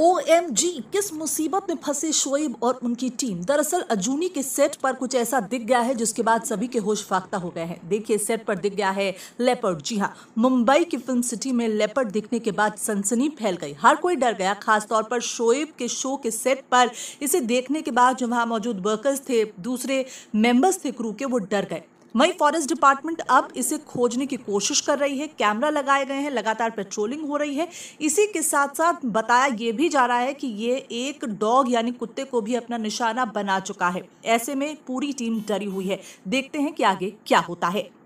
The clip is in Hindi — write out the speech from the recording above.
ओ एम जी किस मुसीबत में फंसे शोएब और उनकी टीम दरअसल अजूनी के सेट पर कुछ ऐसा दिख गया है जिसके बाद सभी के होश फाख्ता हो गए हैं देखिए सेट पर दिख गया है लेपर्ड जी हाँ मुंबई की फिल्म सिटी में लेपर्ड दिखने के बाद सनसनी फैल गई हर कोई डर गया खासतौर पर शोएब के शो के सेट पर इसे देखने के बाद जो वहाँ मौजूद वर्कर्स थे दूसरे मेंबर्स थे क्रू के वो डर गए वहीं फॉरेस्ट डिपार्टमेंट अब इसे खोजने की कोशिश कर रही है कैमरा लगाए गए हैं लगातार पेट्रोलिंग हो रही है इसी के साथ साथ बताया ये भी जा रहा है कि ये एक डॉग यानी कुत्ते को भी अपना निशाना बना चुका है ऐसे में पूरी टीम डरी हुई है देखते हैं कि आगे क्या होता है